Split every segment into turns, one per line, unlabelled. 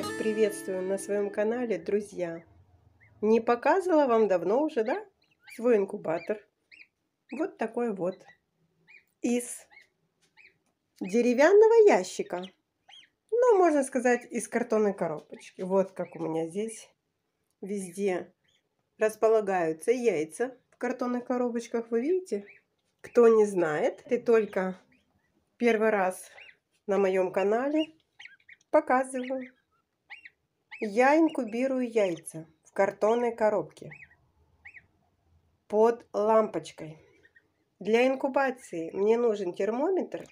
Всех приветствую на своем канале, друзья! Не показывала вам давно уже, да? Свой инкубатор. Вот такой вот. Из деревянного ящика. Ну, можно сказать, из картонной коробочки. Вот как у меня здесь везде располагаются яйца в картонных коробочках. Вы видите? Кто не знает, ты только первый раз на моем канале показываю я инкубирую яйца в картонной коробке под лампочкой. Для инкубации мне нужен термометр,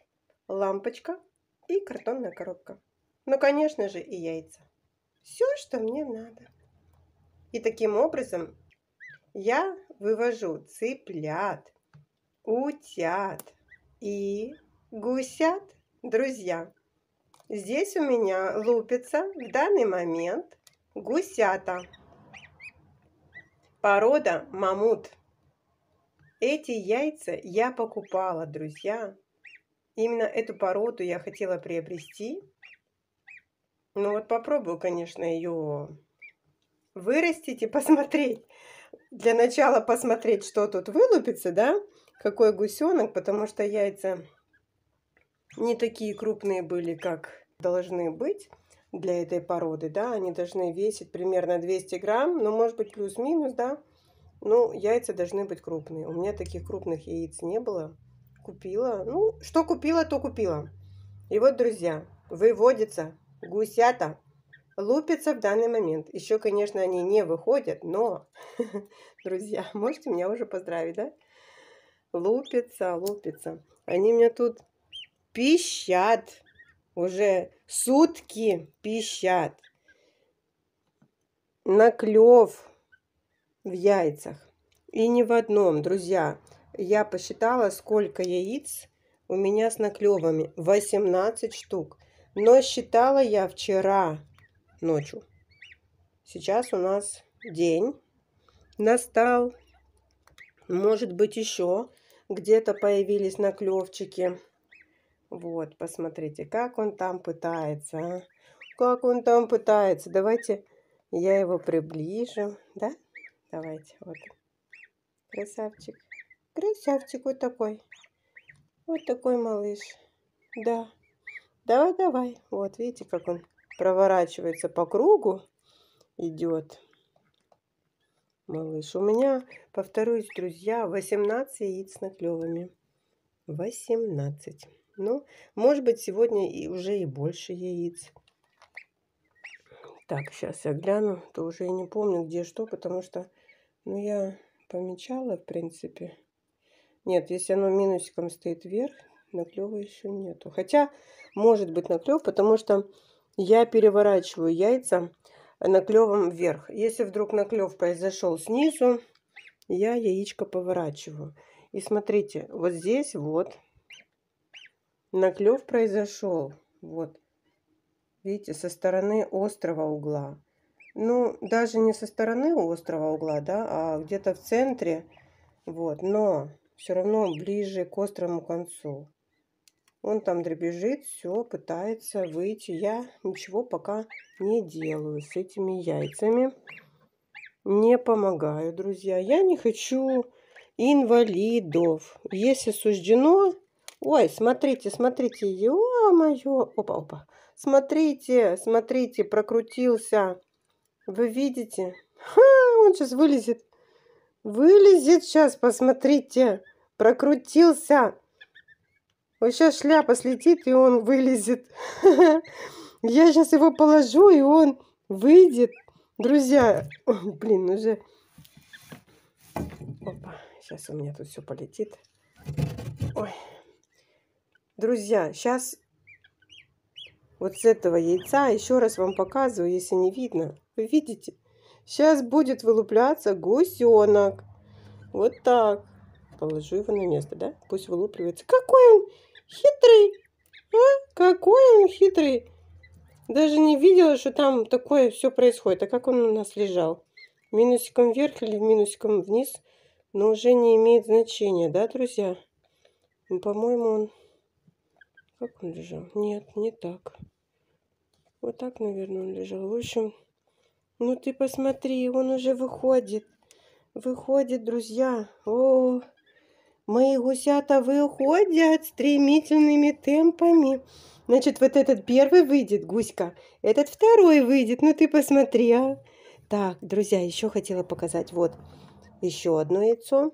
лампочка и картонная коробка. Ну, конечно же, и яйца. Все, что мне надо. И таким образом я вывожу цыплят, утят и гусят, друзья. Здесь у меня лупится в данный момент гусята. Порода мамут. Эти яйца я покупала, друзья. Именно эту породу я хотела приобрести. Ну вот попробую, конечно, ее вырастить и посмотреть. Для начала посмотреть, что тут вылупится, да? Какой гусенок, потому что яйца не такие крупные были, как должны быть для этой породы, да, они должны весить примерно 200 грамм, но ну, может быть плюс-минус, да, ну, яйца должны быть крупные. У меня таких крупных яиц не было. Купила, ну, что купила, то купила. И вот, друзья, выводится гусята, лупится в данный момент. Еще, конечно, они не выходят, но, друзья, можете меня уже поздравить, да? Лупится, лупится. Они меня тут пищат. Уже сутки пищат. Наклев в яйцах. И не в одном, друзья. Я посчитала, сколько яиц у меня с наклевами. 18 штук. Но считала я вчера ночью. Сейчас у нас день настал. Может быть, еще где-то появились наклевчики. Вот, посмотрите, как он там пытается. А? Как он там пытается. Давайте я его приближу. Да? Давайте. Вот. Красавчик. Красавчик вот такой. Вот такой малыш. Да. Давай, давай. Вот, видите, как он проворачивается по кругу. Идет. Малыш, у меня, повторюсь, друзья, 18 яиц с наклевами. 18. Ну, может быть, сегодня и уже и больше яиц. Так, сейчас я гляну, то уже и не помню, где что, потому что, ну, я помечала, в принципе. Нет, если оно минусиком стоит вверх, наклева еще нету. Хотя, может быть, наклев, потому что я переворачиваю яйца наклевом вверх. Если вдруг наклев произошел снизу, я яичко поворачиваю. И смотрите, вот здесь вот наклев произошел. Вот. Видите, со стороны острого угла. Ну, даже не со стороны острого угла, да, а где-то в центре. Вот, но все равно ближе к острому концу. Он там дребезжит, все, пытается выйти. Я ничего пока не делаю с этими яйцами. Не помогаю, друзья. Я не хочу инвалидов. Если суждено Ой, смотрите, смотрите, ё-моё. Опа, опа. Смотрите, смотрите, прокрутился. Вы видите? Ха, он сейчас вылезет. Вылезет сейчас, посмотрите. Прокрутился. Вот сейчас шляпа слетит, и он вылезет. Я сейчас его положу, и он выйдет. Друзья, блин, уже... Опа, сейчас у меня тут все полетит. Ой. Друзья, сейчас вот с этого яйца, еще раз вам показываю, если не видно. Вы видите? Сейчас будет вылупляться гусенок. Вот так. Положу его на место, да? Пусть вылупливается. Какой он хитрый! А? Какой он хитрый! Даже не видела, что там такое все происходит. А как он у нас лежал? Минусиком вверх или минусиком вниз? Но уже не имеет значения, да, друзья? Ну, по-моему, он как он лежал? Нет, не так. Вот так, наверное, он лежал. В общем, ну ты посмотри, он уже выходит. Выходит, друзья. О, мои гусята выходят стремительными темпами. Значит, вот этот первый выйдет, гуська. Этот второй выйдет. Ну ты посмотри, а. Так, друзья, еще хотела показать. Вот еще одно яйцо.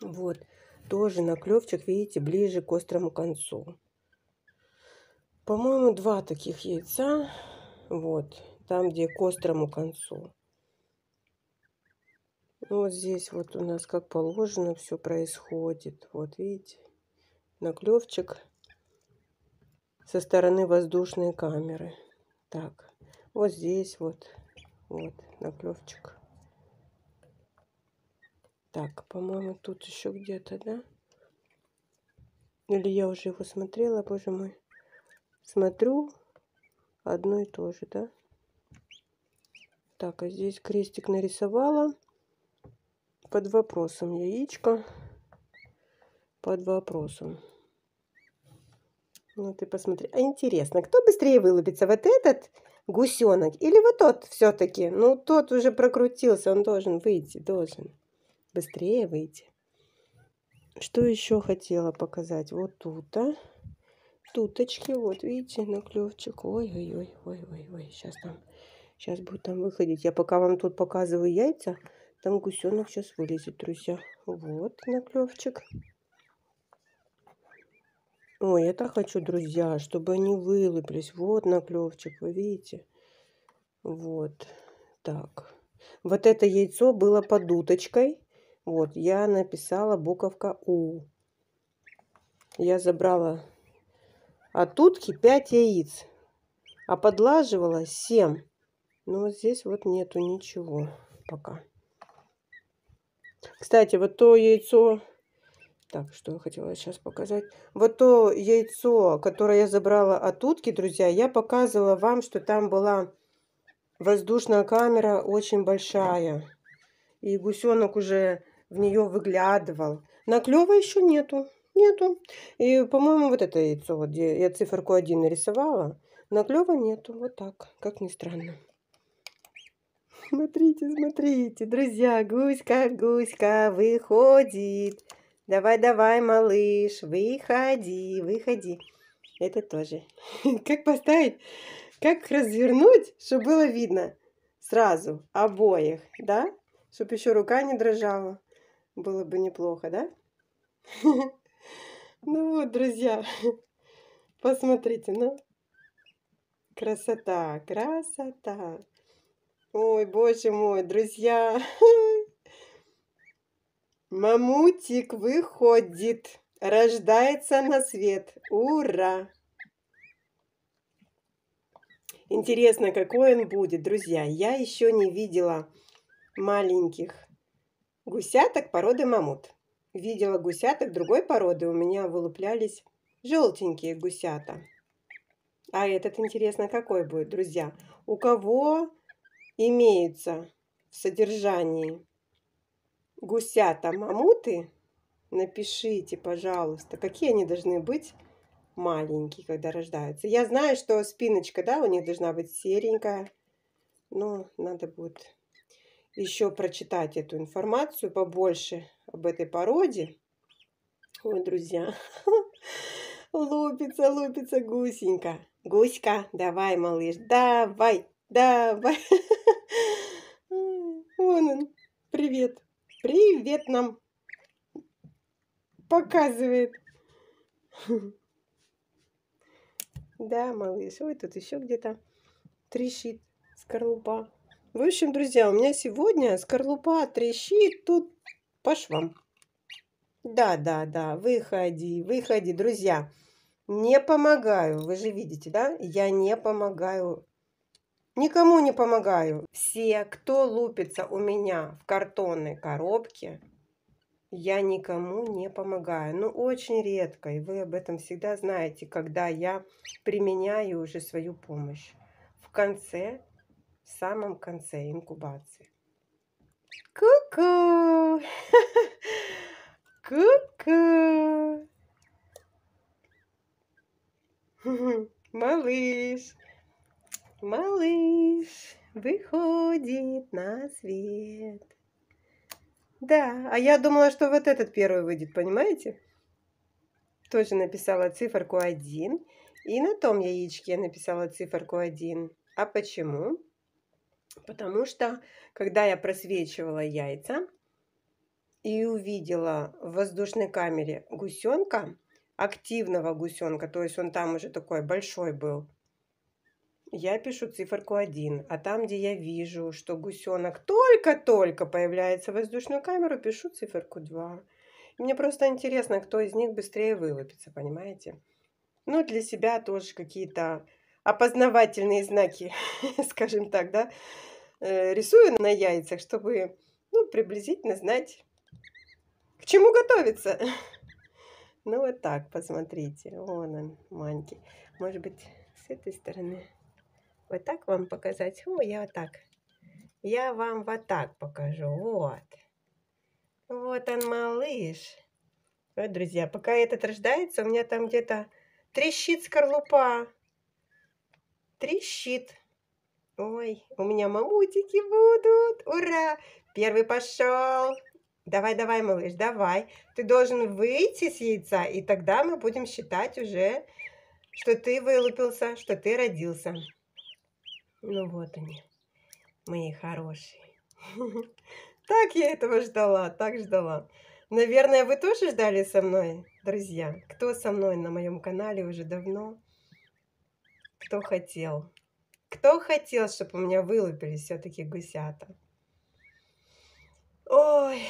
Вот. Тоже наклевчик, видите, ближе к острому концу. По-моему, два таких яйца. Вот, там, где к острому концу. Ну, вот здесь вот у нас как положено все происходит. Вот видите, наклевчик со стороны воздушной камеры. Так, вот здесь вот, вот наклевчик. Так, по-моему, тут еще где-то, да? Или я уже его смотрела, боже мой. Смотрю одно и то же, да? Так, а здесь крестик нарисовала. Под вопросом яичко. Под вопросом. Ну, ты посмотри. А интересно, кто быстрее вылупится? Вот этот гусенок или вот тот все-таки? Ну, тот уже прокрутился, он должен выйти, должен быстрее выйти. Что еще хотела показать? Вот тут, а. Туточки, вот видите, на клювчик. Ой-ой-ой, ой-ой-ой, сейчас там, сейчас будет там выходить. Я пока вам тут показываю яйца, там гусенок сейчас вылезет, друзья. Вот на клювчик. Ой, это хочу, друзья, чтобы они вылупились. Вот на клювчик, вы видите? Вот так. Вот это яйцо было под уточкой. Вот, я написала буковка У. Я забрала от утки 5 яиц, а подлаживала 7. Но здесь вот нету ничего пока. Кстати, вот то яйцо... Так, что я хотела сейчас показать. Вот то яйцо, которое я забрала от утки, друзья, я показывала вам, что там была воздушная камера очень большая. И гусенок уже в нее выглядывал. Наклева еще нету. Нету. И, по-моему, вот это яйцо, вот где я циферку один нарисовала, наклева нету. Вот так, как ни странно. Смотрите, смотрите, друзья, гуська, гуська выходит. Давай, давай, малыш, выходи, выходи. Это тоже. Как поставить, как развернуть, чтобы было видно сразу обоих, да? Чтобы еще рука не дрожала. Было бы неплохо, да? Ну вот, друзья, посмотрите, ну. Красота, красота. Ой, боже мой, друзья. Мамутик выходит, рождается на свет. Ура! Интересно, какой он будет, друзья. Я еще не видела маленьких Гусяток породы мамут. Видела гусяток другой породы, у меня вылуплялись желтенькие гусята. А этот, интересно, какой будет, друзья? У кого имеются в содержании гусята-мамуты? Напишите, пожалуйста, какие они должны быть маленькие, когда рождаются. Я знаю, что спиночка, да, у них должна быть серенькая. Но ну, надо будет еще прочитать эту информацию побольше об этой породе. Ой, друзья, лупится, лупится гусенька. Гуська, давай, малыш, давай, давай. Вон он, привет. Привет нам показывает. Да, малыш, ой, тут еще где-то трещит скорлупа. В общем, друзья, у меня сегодня скорлупа трещит тут по швам. Да, да, да, выходи, выходи, друзья. Не помогаю, вы же видите, да? Я не помогаю. Никому не помогаю. Все, кто лупится у меня в картонной коробке, я никому не помогаю. Ну, очень редко, и вы об этом всегда знаете, когда я применяю уже свою помощь. В конце самом конце инкубации. Ку-ку! Ку-ку! Малыш! Малыш выходит на свет. Да, а я думала, что вот этот первый выйдет, понимаете? Тоже написала циферку 1. И на том яичке я написала циферку 1. А почему? Потому что, когда я просвечивала яйца и увидела в воздушной камере гусенка, активного гусенка, то есть он там уже такой большой был, я пишу циферку 1, а там, где я вижу, что гусенок только-только появляется в воздушную камеру, пишу циферку 2. мне просто интересно, кто из них быстрее вылупится, понимаете? Ну, для себя тоже какие-то опознавательные знаки, скажем так, да, э, рисую на яйцах, чтобы, ну, приблизительно знать, к чему готовиться. Ну, вот так, посмотрите. Вон он, маньки. Может быть, с этой стороны вот так вам показать? О, я вот так. Я вам вот так покажу. Вот. Вот он, малыш. Вот, друзья, пока этот рождается, у меня там где-то трещит скорлупа трещит. Ой, у меня мамутики будут. Ура! Первый пошел. Давай, давай, малыш, давай. Ты должен выйти с яйца, и тогда мы будем считать уже, что ты вылупился, что ты родился. Ну вот они, мои хорошие. Так я этого ждала, так ждала. Наверное, вы тоже ждали со мной, друзья. Кто со мной на моем канале уже давно? Кто хотел? Кто хотел, чтобы у меня вылупились все-таки гусята? Ой,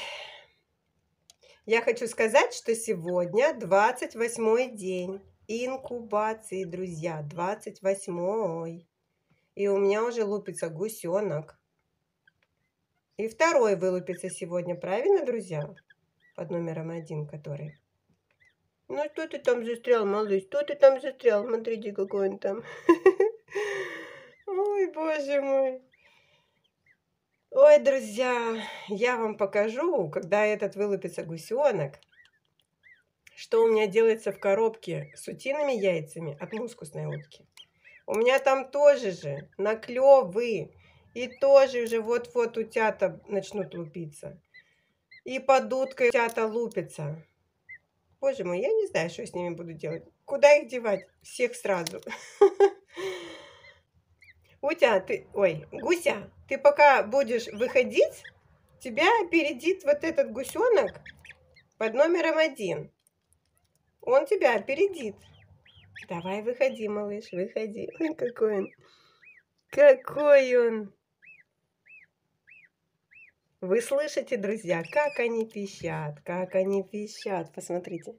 я хочу сказать, что сегодня 28 день инкубации, друзья, 28 -й. И у меня уже лупится гусенок. И второй вылупится сегодня, правильно, друзья? Под номером один, который. Ну а что ты там застрял, малыш? Что ты там застрял? Смотрите, какой он там. Ой, боже мой. Ой, друзья, я вам покажу, когда этот вылупится гусенок, что у меня делается в коробке с утиными яйцами от мускусной утки. У меня там тоже же наклевы. И тоже уже вот-вот утята начнут лупиться. И под уткой утята лупятся. Боже мой, я не знаю, что с ними буду делать. Куда их девать? Всех сразу. Утя, ты... Ой, Гуся, ты пока будешь выходить, тебя опередит вот этот гусенок под номером один. Он тебя опередит. Давай, выходи, малыш, выходи. Ой, какой он. Какой он. Вы слышите, друзья, как они пищат, как они пищат. Посмотрите.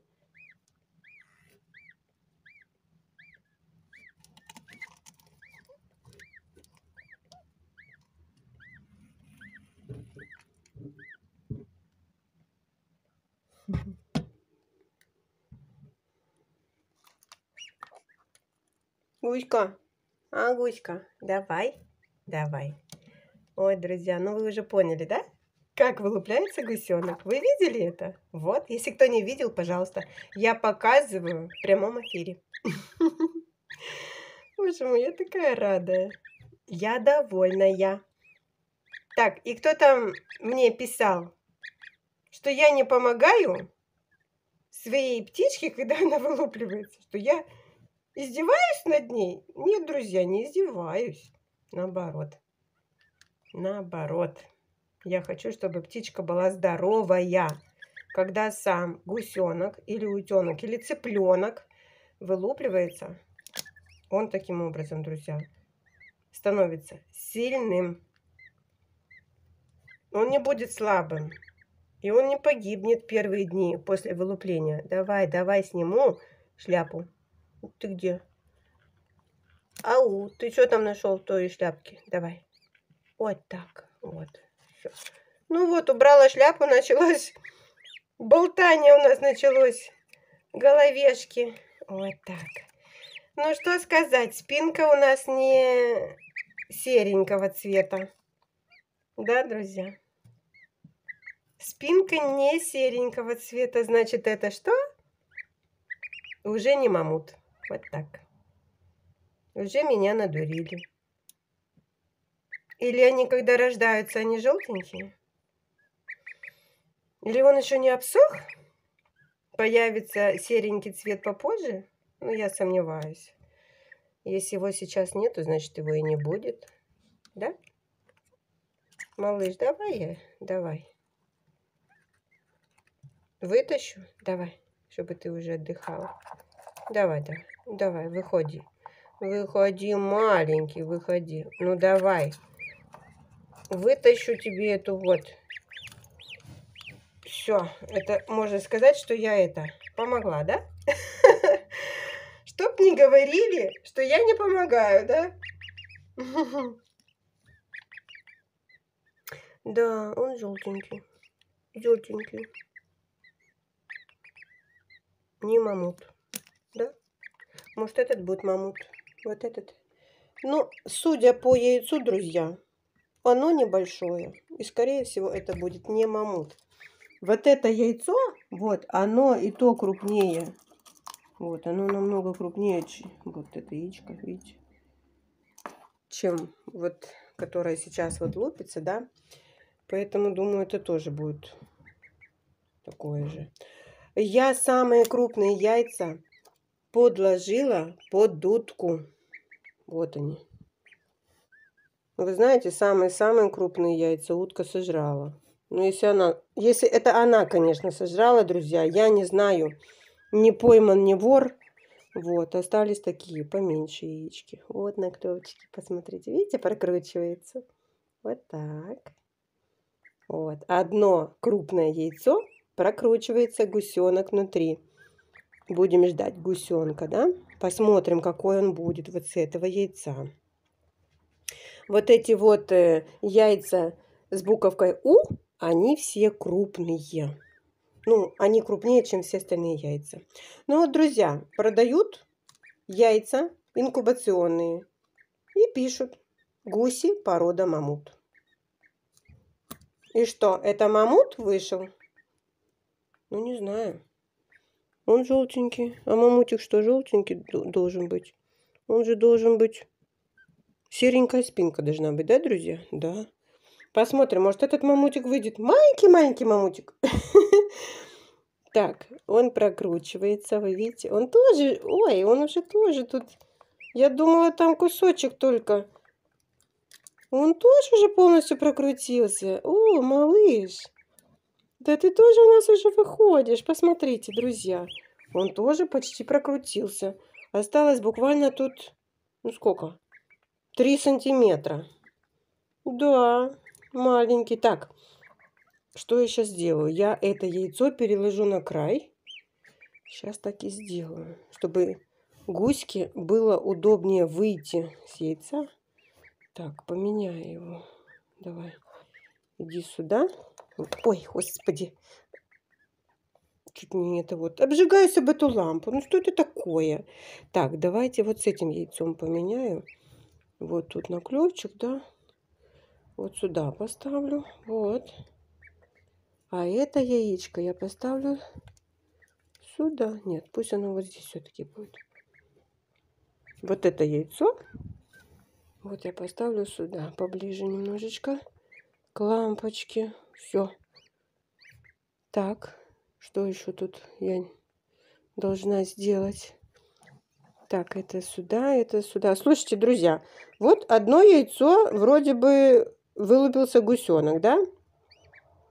Гуська, а, Гуська, давай, давай. Ой, друзья, ну вы уже поняли, да? Как вылупляется гусенок? Вы видели это? Вот, если кто не видел, пожалуйста, я показываю в прямом эфире. Боже мой, я такая рада. Я довольная. Так, и кто там мне писал, что я не помогаю своей птичке, когда она вылупливается, что я издеваюсь над ней? Нет, друзья, не издеваюсь. Наоборот. Наоборот. Я хочу, чтобы птичка была здоровая. Когда сам гусенок или утенок или цыпленок вылупливается, он таким образом, друзья, становится сильным. Он не будет слабым. И он не погибнет первые дни после вылупления. Давай, давай, сниму шляпу. Ты где? Ау, ты что там нашел в той шляпке? Давай. Вот так. Вот все. Ну вот, убрала шляпу, началось болтание у нас началось. Головешки. Вот так. Ну что сказать, спинка у нас не серенького цвета. Да, друзья? Спинка не серенького цвета. Значит, это что? Уже не мамут. Вот так. Уже меня надурили. Или они, когда рождаются, они желтенькие? Или он еще не обсох? Появится серенький цвет попозже? Ну, я сомневаюсь. Если его сейчас нету, значит, его и не будет. Да? Малыш, давай я, давай. Вытащу? Давай, чтобы ты уже отдыхал. Давай, давай, давай, выходи. Выходи, маленький, выходи. Ну, давай вытащу тебе эту вот. Все, это можно сказать, что я это помогла, да? Чтоб не говорили, что я не помогаю, да? Да, он желтенький. Желтенький. Не мамут. Да? Может, этот будет мамут. Вот этот. Ну, судя по яйцу, друзья, оно небольшое. И, скорее всего, это будет не мамут. Вот это яйцо, вот, оно и то крупнее. Вот, оно намного крупнее, вот это яичко, видите, чем вот, которое сейчас вот лопится, да. Поэтому, думаю, это тоже будет такое же. Я самые крупные яйца подложила под дудку. Вот они. Вы знаете, самые-самые крупные яйца утка сожрала. Ну, если она... Если это она, конечно, сожрала, друзья, я не знаю. Не пойман, не вор. Вот, остались такие поменьше яички. Вот на клевочке, посмотрите. Видите, прокручивается. Вот так. Вот, одно крупное яйцо прокручивается гусенок внутри. Будем ждать гусенка, да? Посмотрим, какой он будет вот с этого яйца вот эти вот э, яйца с буковкой У, они все крупные. Ну, они крупнее, чем все остальные яйца. Ну вот, друзья, продают яйца инкубационные и пишут гуси порода мамут. И что, это мамут вышел? Ну, не знаю. Он желтенький. А мамутик что, желтенький должен быть? Он же должен быть Серенькая спинка должна быть, да, друзья? Да. Посмотрим, может, этот мамутик выйдет. Маленький-маленький мамутик. Так, он прокручивается, вы видите. Он тоже, ой, он уже тоже тут. Я думала, там кусочек только. Он тоже уже полностью прокрутился. О, малыш. Да ты тоже у нас уже выходишь. Посмотрите, друзья. Он тоже почти прокрутился. Осталось буквально тут, ну сколько? Три сантиметра. Да, маленький. Так, что я сейчас сделаю? Я это яйцо переложу на край. Сейчас так и сделаю, чтобы гуське было удобнее выйти с яйца. Так, поменяю его. Давай, иди сюда. Ой, господи. Чуть не это вот. Обжигаюсь об эту лампу. Ну что это такое? Так, давайте вот с этим яйцом поменяю вот тут на клювчик, да, вот сюда поставлю, вот. А это яичко я поставлю сюда. Нет, пусть оно вот здесь все-таки будет. Вот это яйцо. Вот я поставлю сюда, поближе немножечко к лампочке. Все. Так, что еще тут я должна сделать? Так, это сюда, это сюда. Слушайте, друзья, вот одно яйцо, вроде бы вылупился гусенок, да?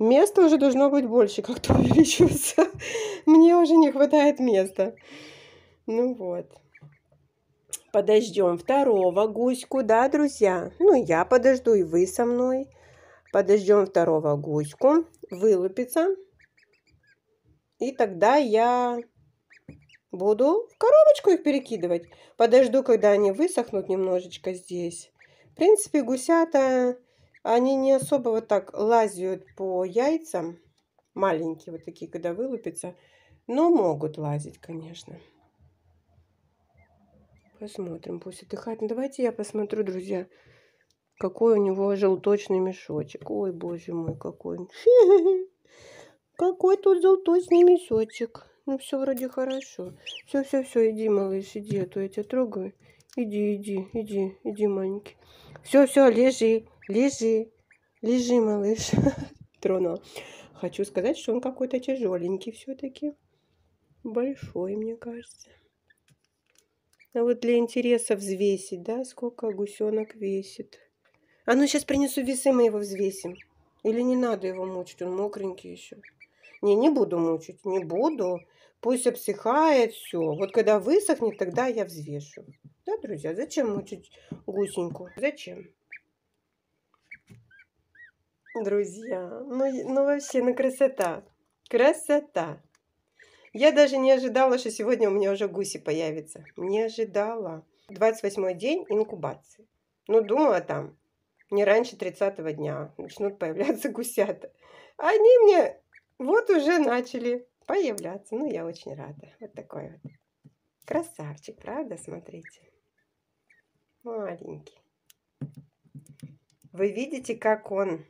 Места уже должно быть больше, как-то увеличивается. Мне уже не хватает места. Ну вот. Подождем второго гуську, да, друзья? Ну, я подожду, и вы со мной. Подождем второго гуську, вылупится. И тогда я Буду в коробочку их перекидывать. Подожду, когда они высохнут немножечко здесь. В принципе, гусята, они не особо вот так лазят по яйцам. Маленькие вот такие, когда вылупятся. Но могут лазить, конечно. Посмотрим, пусть отдыхает. Ну, давайте я посмотрю, друзья, какой у него желточный мешочек. Ой, боже мой, какой. Какой тут желточный мешочек. Ну, все вроде хорошо. Все, все, все, иди, малыш, иди, а то я тебя трогаю. Иди, иди, иди, иди, маленький. Все, все, лежи, лежи, лежи, малыш. Тронул. Хочу сказать, что он какой-то тяжеленький все-таки. Большой, мне кажется. А вот для интереса взвесить, да, сколько гусенок весит. А ну, сейчас принесу весы, мы его взвесим. Или не надо его мучить, он мокренький еще. Не, не буду мучить, не буду. Пусть обсыхает все. Вот когда высохнет, тогда я взвешу. Да, друзья, зачем мучить гусеньку? Зачем? Друзья, ну, ну вообще, ну красота. Красота. Я даже не ожидала, что сегодня у меня уже гуси появятся. Не ожидала. 28 день инкубации. Ну, думала там, не раньше 30 дня начнут появляться гусята. Они мне вот уже начали появляться. Ну, я очень рада. Вот такой вот. Красавчик, правда? Смотрите. Маленький. Вы видите, как он,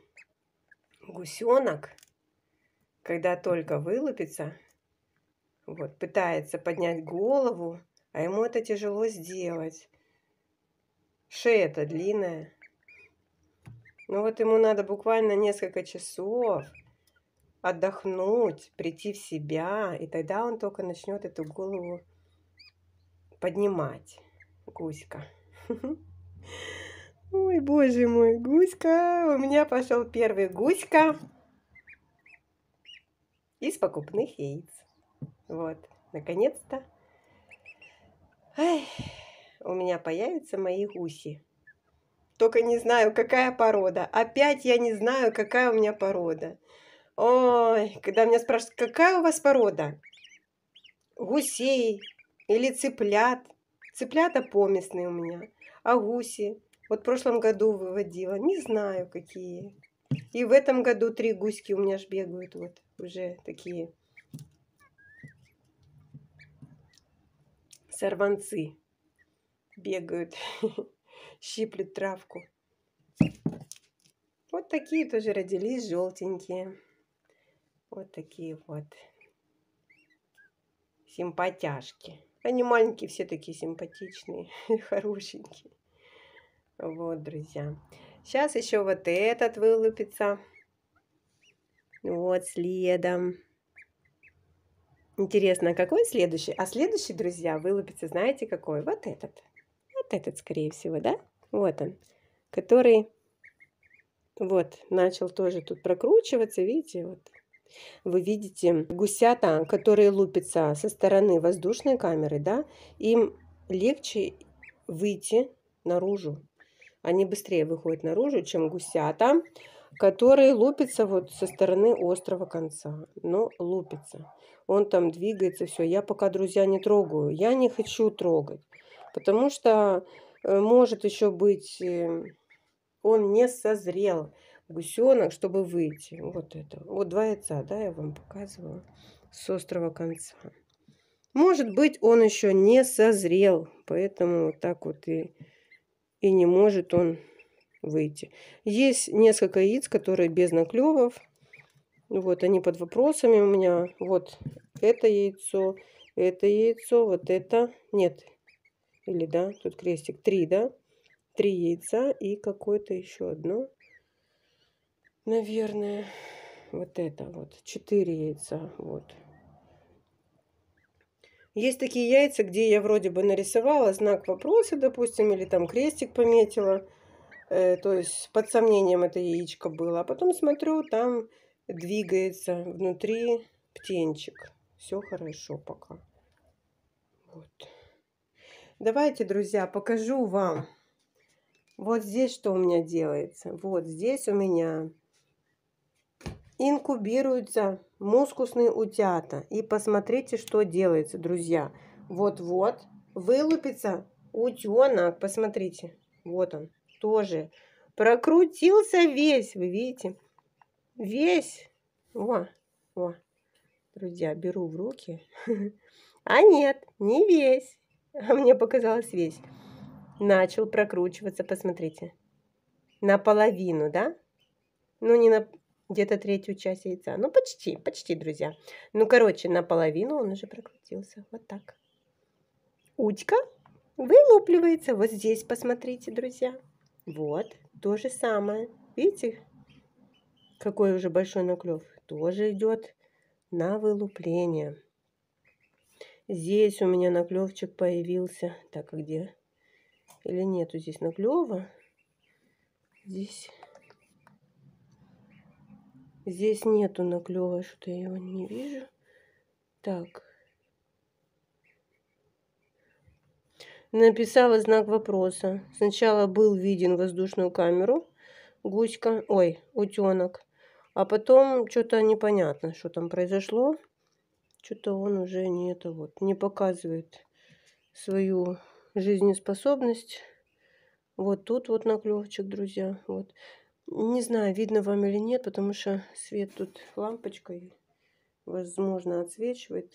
гусенок, когда только вылупится, вот, пытается поднять голову, а ему это тяжело сделать. Шея-то длинная. Ну вот ему надо буквально несколько часов – отдохнуть, прийти в себя, и тогда он только начнет эту голову поднимать. Гуська. Ой, боже мой, гуська. У меня пошел первый гуська из покупных яиц. Вот, наконец-то. У меня появятся мои гуси. Только не знаю, какая порода. Опять я не знаю, какая у меня порода. Ой, когда меня спрашивают, какая у вас порода? Гусей или цыплят. Цыплята поместные у меня, а гуси. Вот в прошлом году выводила, не знаю какие. И в этом году три гуськи у меня ж бегают, вот уже такие сорванцы бегают, щиплют травку. Вот такие тоже родились желтенькие. Вот такие вот симпатяшки. Они маленькие, все такие симпатичные, хорошенькие. Вот, друзья. Сейчас еще вот этот вылупится. Вот следом. Интересно, а какой следующий? А следующий, друзья, вылупится, знаете, какой? Вот этот. Вот этот, скорее всего, да? Вот он. Который вот начал тоже тут прокручиваться, видите, вот вы видите гусята, которые лупятся со стороны воздушной камеры, да, им легче выйти наружу. Они быстрее выходят наружу, чем гусята, которые лупятся вот со стороны острого конца. Но ну, лупится. Он там двигается, все. Я пока, друзья, не трогаю. Я не хочу трогать. Потому что э, может еще быть э, он не созрел гусенок, чтобы выйти. Вот это. Вот два яйца, да, я вам показывала с острого конца. Может быть, он еще не созрел, поэтому вот так вот и, и не может он выйти. Есть несколько яиц, которые без наклевов. Вот они под вопросами у меня. Вот это яйцо, это яйцо, вот это. Нет. Или да, тут крестик. Три, да? Три яйца и какое-то еще одно наверное, вот это вот, четыре яйца, вот. Есть такие яйца, где я вроде бы нарисовала знак вопроса, допустим, или там крестик пометила, э, то есть под сомнением это яичко было, а потом смотрю, там двигается внутри птенчик. Все хорошо пока. Вот. Давайте, друзья, покажу вам. Вот здесь что у меня делается. Вот здесь у меня инкубируются мускусные утята. И посмотрите, что делается, друзья. Вот-вот вылупится утенок. Посмотрите, вот он тоже. Прокрутился весь, вы видите? Весь. О, о. Друзья, беру в руки. А нет, не весь. А мне показалось весь. Начал прокручиваться, посмотрите. Наполовину, да? Ну, не на где-то третью часть яйца. Ну, почти, почти, друзья. Ну, короче, наполовину он уже прокрутился. Вот так. Утька вылупливается вот здесь, посмотрите, друзья. Вот, то же самое. Видите, какой уже большой наклев? Тоже идет на вылупление. Здесь у меня наклевчик появился. Так, а где? Или нету здесь наклева? Здесь Здесь нету наклева, что я его не вижу. Так. Написала знак вопроса. Сначала был виден воздушную камеру, гуська, ой, утенок. А потом что-то непонятно, что там произошло. Что-то он уже не это вот, не показывает свою жизнеспособность. Вот тут вот наклевчик, друзья. Вот. Не знаю, видно вам или нет, потому что свет тут лампочкой, возможно, отсвечивает.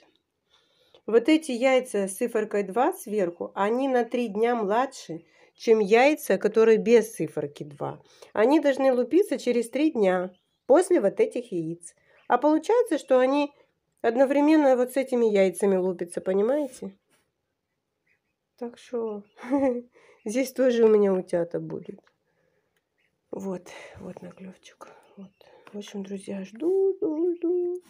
Вот эти яйца с циферкой 2 сверху, они на 3 дня младше, чем яйца, которые без циферки 2. Они должны лупиться через 3 дня после вот этих яиц. А получается, что они одновременно вот с этими яйцами лупятся, понимаете? Так что здесь тоже у меня утята будет. Вот, вот наклевчик. Вот. В общем, друзья, жду, жду, жду.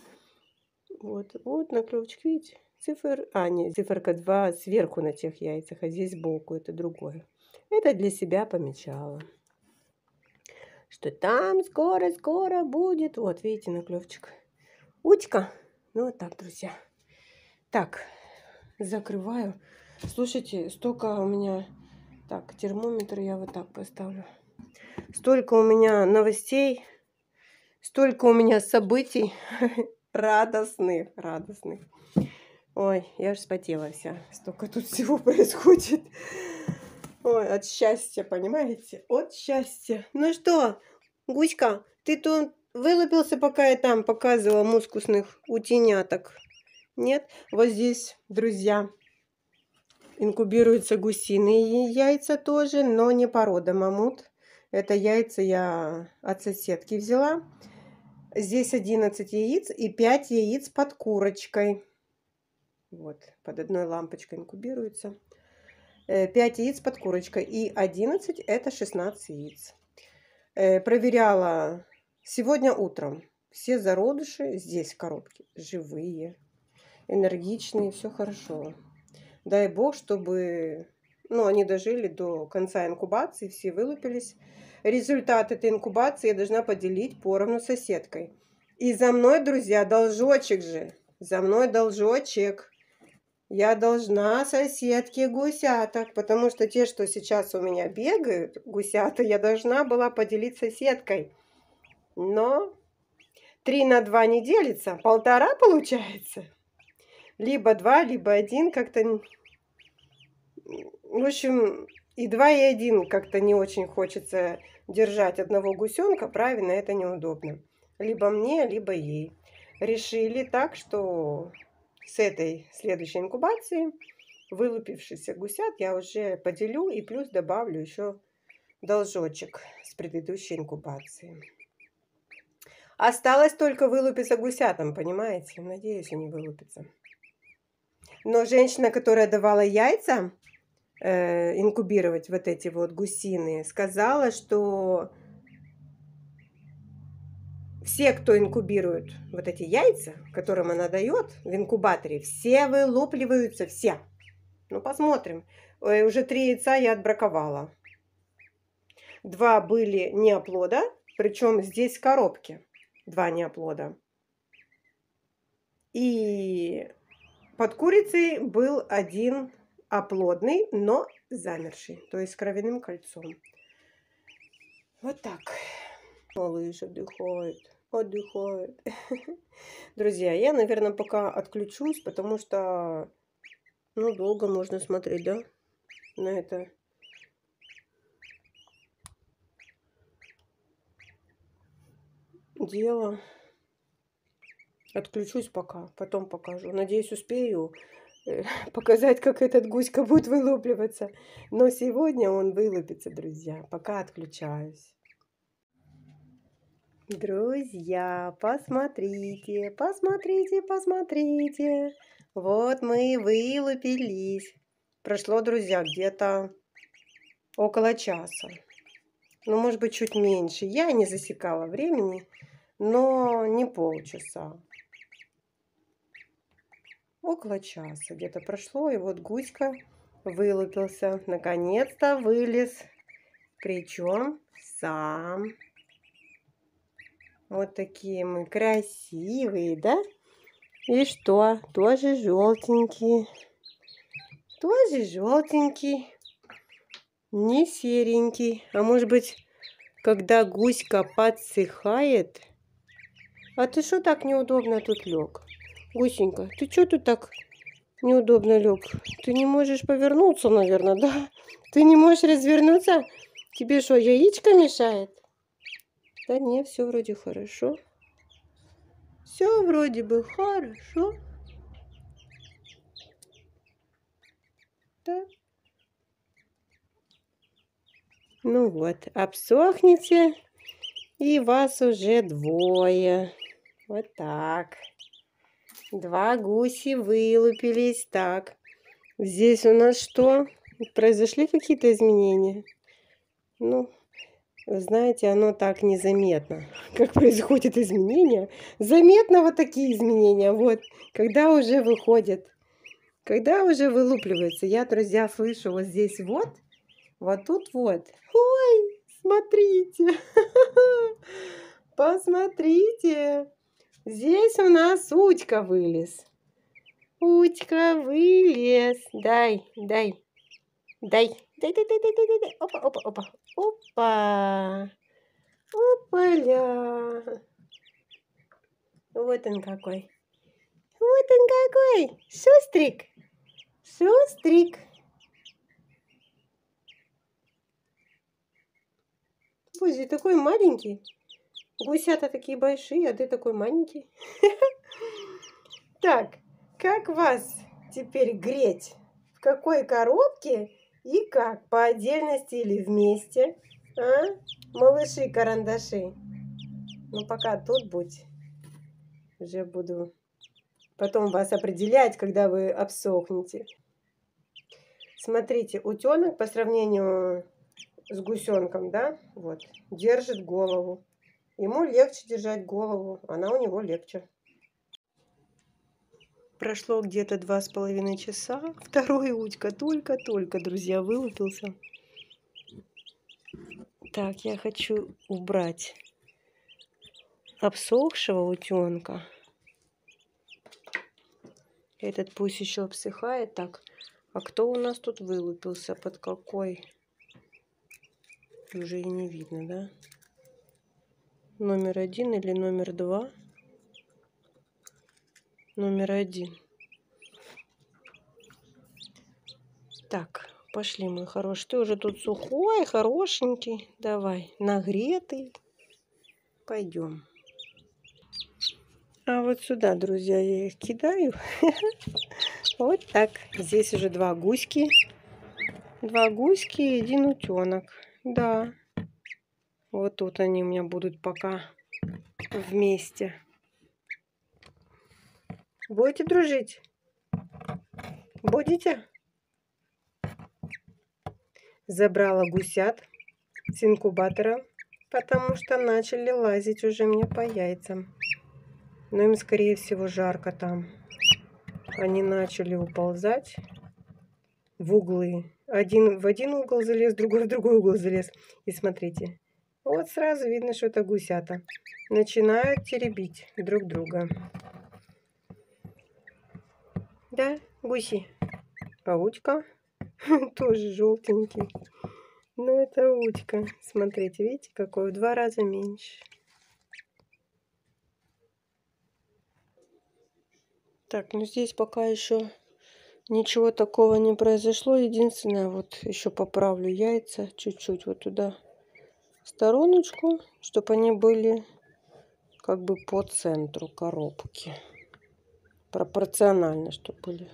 Вот, вот наклевчик, видите? Цифр, а, не, циферка 2 сверху на тех яйцах, а здесь сбоку, это другое. Это для себя помечала. Что там скоро-скоро будет. Вот, видите, наклевчик. Утика. Ну, вот так, друзья. Так, закрываю. Слушайте, столько у меня... Так, термометр я вот так поставлю. Столько у меня новостей, столько у меня событий радостных, радостных. Ой, я же спотела вся. Столько тут всего происходит. Ой, от счастья, понимаете? От счастья. Ну что, Гуська, ты тут вылупился, пока я там показывала мускусных утеняток? Нет? Вот здесь, друзья, инкубируются гусиные яйца тоже, но не порода мамут. Это яйца я от соседки взяла. Здесь 11 яиц и 5 яиц под курочкой. Вот, под одной лампочкой инкубируется. 5 э, яиц под курочкой. И 11 это 16 яиц. Э, проверяла сегодня утром. Все зародыши здесь в коробке. Живые, энергичные, все хорошо. Дай бог, чтобы ну, они дожили до конца инкубации, все вылупились. Результат этой инкубации я должна поделить поровну соседкой. И за мной, друзья, должочек же. За мной должочек. Я должна соседке гусяток, потому что те, что сейчас у меня бегают, гусята, я должна была поделить соседкой. Но три на два не делится, полтора получается. Либо два, либо один, как-то в общем, и два, и один как-то не очень хочется держать одного гусенка, правильно, это неудобно. Либо мне, либо ей. Решили так, что с этой следующей инкубации вылупившихся гусят я уже поделю и плюс добавлю еще должочек с предыдущей инкубации. Осталось только вылупиться гусятам, понимаете? Надеюсь, они вылупятся. Но женщина, которая давала яйца, Э, инкубировать вот эти вот гусины, сказала, что все, кто инкубирует вот эти яйца, которым она дает в инкубаторе, все вылупливаются, все. Ну, посмотрим. Ой, э, уже три яйца я отбраковала. Два были неоплода, причем здесь в коробке два неоплода. И под курицей был один оплодный, а но замерший, то есть с кровяным кольцом. Вот так. Малыш отдыхает, отдыхает. Друзья, я, наверное, пока отключусь, потому что, ну, долго можно смотреть, да, на это. Дело. Отключусь пока, потом покажу. Надеюсь, успею показать, как этот гуська будет вылупливаться. Но сегодня он вылупится, друзья, пока отключаюсь. Друзья, посмотрите, посмотрите, посмотрите. Вот мы вылупились. Прошло, друзья, где-то около часа. Ну, может быть, чуть меньше. Я не засекала времени, но не полчаса. Около часа где-то прошло, и вот Гуська вылупился. Наконец-то вылез. Причем сам. Вот такие мы красивые, да? И что? Тоже желтенький. Тоже желтенький. Не серенький. А может быть, когда гуська подсыхает... А ты что так неудобно тут лег? Гусенька, ты что тут так неудобно лег? Ты не можешь повернуться, наверное, да? Ты не можешь развернуться? Тебе что, яичко мешает? Да не, все вроде хорошо. Все вроде бы хорошо. Да. Ну вот, обсохните, и вас уже двое. Вот так. Два гуси вылупились. Так, здесь у нас что? Произошли какие-то изменения? Ну, знаете, оно так незаметно. Как происходят изменения? Заметно вот такие изменения. Вот, когда уже выходит, когда уже вылупливается, Я, друзья, слышу вот здесь вот, вот тут вот. Ой, смотрите, посмотрите. Здесь у нас Утька вылез. Утька вылез. Дай, дай. Дай. Дай, дай, дай, дай, дай, дай. дай, Опа, опа, опа. Опа. Опаля. Вот он какой. Вот он какой. Шустрик. Шустрик. Боже, такой маленький. Гусята такие большие, а ты такой маленький. Так, как вас теперь греть? В какой коробке и как? По отдельности или вместе? А? Малыши-карандаши. Ну, пока тут будь. Уже буду потом вас определять, когда вы обсохнете. Смотрите, утенок по сравнению с гусенком, да, вот, держит голову. Ему легче держать голову, она у него легче. Прошло где-то два с половиной часа. Второй утка только-только, друзья, вылупился. Так, я хочу убрать обсохшего утенка. Этот пусть еще обсыхает. Так, а кто у нас тут вылупился? Под какой? Уже и не видно, да? номер один или номер два. Номер один. Так, пошли, мой хороший. Ты уже тут сухой, хорошенький. Давай, нагретый. Пойдем. А вот сюда, друзья, я их кидаю. Вот так. Здесь уже два гуськи. Два гуськи и один утенок. Да. Вот тут они у меня будут пока вместе. Будете дружить? Будете? Забрала гусят с инкубатора, потому что начали лазить уже мне по яйцам. Но им, скорее всего, жарко там. Они начали уползать в углы. Один в один угол залез, другой в другой угол залез. И смотрите, вот сразу видно, что это гусята. Начинают теребить друг друга. Да, гуси. А утка тоже желтенький. Но ну, это утка. Смотрите, видите, какой в два раза меньше. Так, ну здесь пока еще ничего такого не произошло. Единственное, вот еще поправлю яйца чуть-чуть вот туда стороночку, чтобы они были как бы по центру коробки. Пропорционально, чтобы были.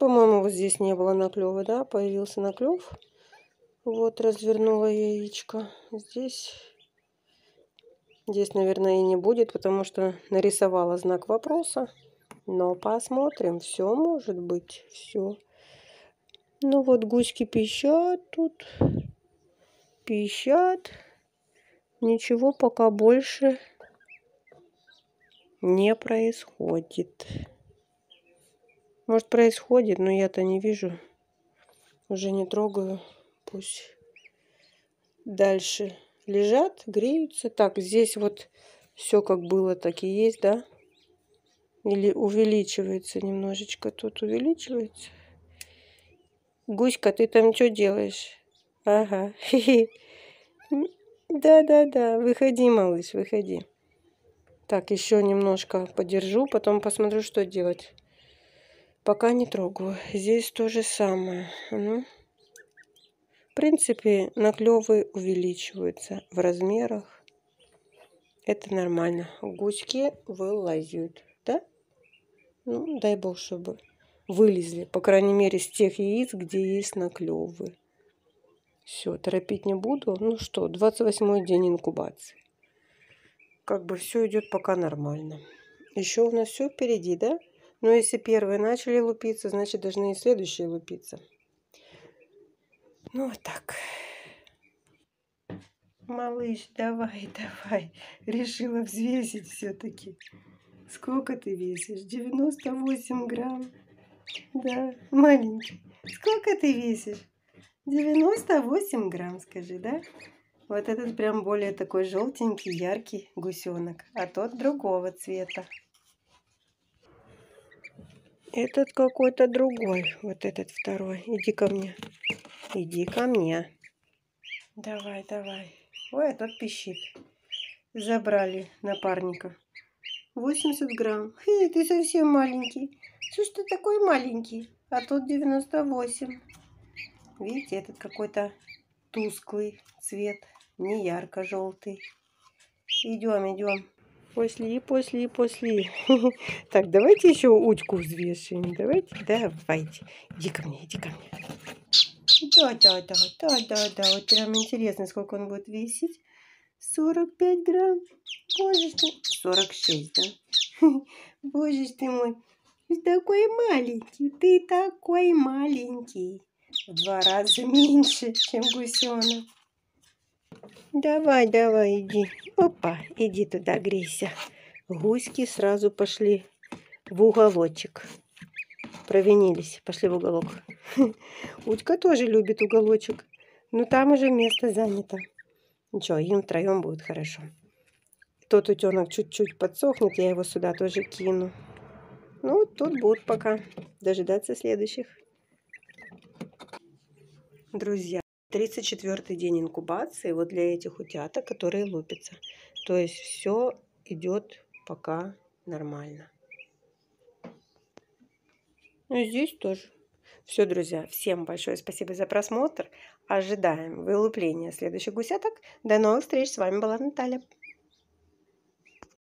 По-моему, вот здесь не было наклева, да? Появился наклев. Вот, развернула яичко. Здесь... Здесь, наверное, и не будет, потому что нарисовала знак вопроса. Но посмотрим, все может быть, все. Ну вот гуськи пищат тут, пищат. Ничего пока больше не происходит. Может происходит, но я-то не вижу. Уже не трогаю. Пусть дальше лежат, греются. Так, здесь вот все как было, так и есть, да? Или увеличивается немножечко. Тут увеличивается. Гуська, ты там что делаешь? Ага. Да-да-да, выходи, малыш, выходи. Так, еще немножко подержу, потом посмотрю, что делать. Пока не трогаю. Здесь то же самое. Ну. В принципе, наклевы увеличиваются в размерах. Это нормально. Гуськи вылазят, да? Ну, дай бог, чтобы вылезли, по крайней мере, с тех яиц, где есть наклевы. Все, торопить не буду. Ну что, 28 день инкубации. Как бы все идет пока нормально. Еще у нас все впереди, да? Но ну, если первые начали лупиться, значит должны и следующие лупиться. Ну вот так. Малыш, давай, давай. Решила взвесить все-таки. Сколько ты весишь? 98 грамм. Да, маленький. Сколько ты весишь? 98 грамм, скажи, да? Вот этот прям более такой желтенький, яркий гусенок, а тот другого цвета. Этот какой-то другой, вот этот второй. Иди ко мне. Иди ко мне. Давай, давай. Ой, этот а пищит. Забрали напарника. 80 грамм. Хе, ты совсем маленький. Слушай, ты такой маленький, а тот 98. Видите, этот какой-то тусклый цвет, не ярко-желтый. Идем, идем. После, после, после. Так, давайте еще утку взвешиваем. Давайте, давайте. Иди ко мне, иди ко мне. Да, да, да, да, да, да. Вот прям интересно, сколько он будет весить. 45 грамм. Боже ты. 46, да? Боже ты мой. Ты такой маленький, ты такой маленький. В два раза меньше, чем гусенок. Давай, давай, иди. Опа, иди туда грейся. Гуськи сразу пошли в уголочек. Провинились, пошли в уголок. Утка тоже любит уголочек, но там уже место занято. Ничего, им втроем будет хорошо. Тот утенок чуть-чуть подсохнет, я его сюда тоже кину. Ну, тут будут пока дожидаться следующих. Друзья, 34 день инкубации вот для этих утята, которые лупятся. То есть все идет пока нормально. Ну, и здесь тоже. Все, друзья, всем большое спасибо за просмотр. Ожидаем вылупления следующих гусяток. До новых встреч. С вами была Наталья.